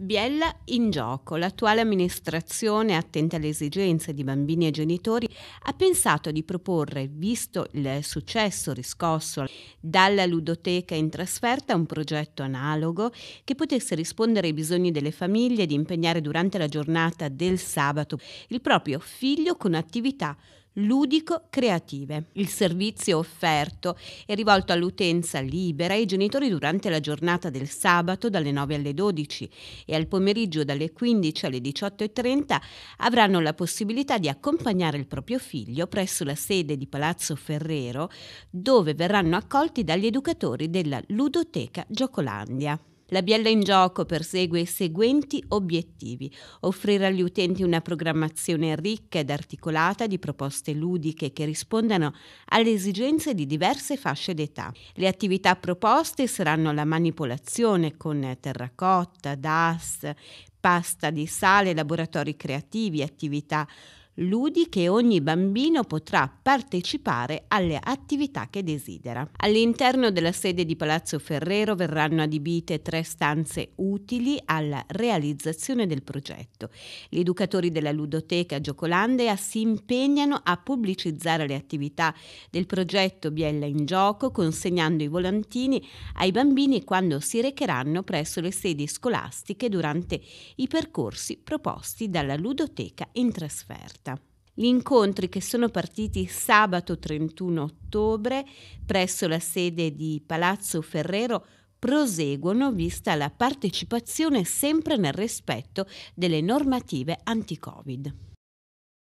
Biella in gioco. L'attuale amministrazione, attenta alle esigenze di bambini e genitori, ha pensato di proporre, visto il successo riscosso dalla ludoteca in trasferta, un progetto analogo che potesse rispondere ai bisogni delle famiglie di impegnare durante la giornata del sabato il proprio figlio con attività ludico-creative. Il servizio offerto è rivolto all'utenza libera e ai genitori durante la giornata del sabato dalle 9 alle 12 e al pomeriggio dalle 15 alle 18.30 avranno la possibilità di accompagnare il proprio figlio presso la sede di Palazzo Ferrero dove verranno accolti dagli educatori della Ludoteca Giocolandia. La Biella in Gioco persegue i seguenti obiettivi: offrire agli utenti una programmazione ricca ed articolata di proposte ludiche che rispondano alle esigenze di diverse fasce d'età. Le attività proposte saranno la manipolazione con terracotta, DAS, pasta di sale, laboratori creativi, attività ludi che ogni bambino potrà partecipare alle attività che desidera. All'interno della sede di Palazzo Ferrero verranno adibite tre stanze utili alla realizzazione del progetto. Gli educatori della ludoteca Giocolandea ah, si impegnano a pubblicizzare le attività del progetto Biella in gioco consegnando i volantini ai bambini quando si recheranno presso le sedi scolastiche durante i percorsi proposti dalla ludoteca in trasferta gli incontri che sono partiti sabato 31 ottobre presso la sede di Palazzo Ferrero proseguono vista la partecipazione sempre nel rispetto delle normative anti-Covid.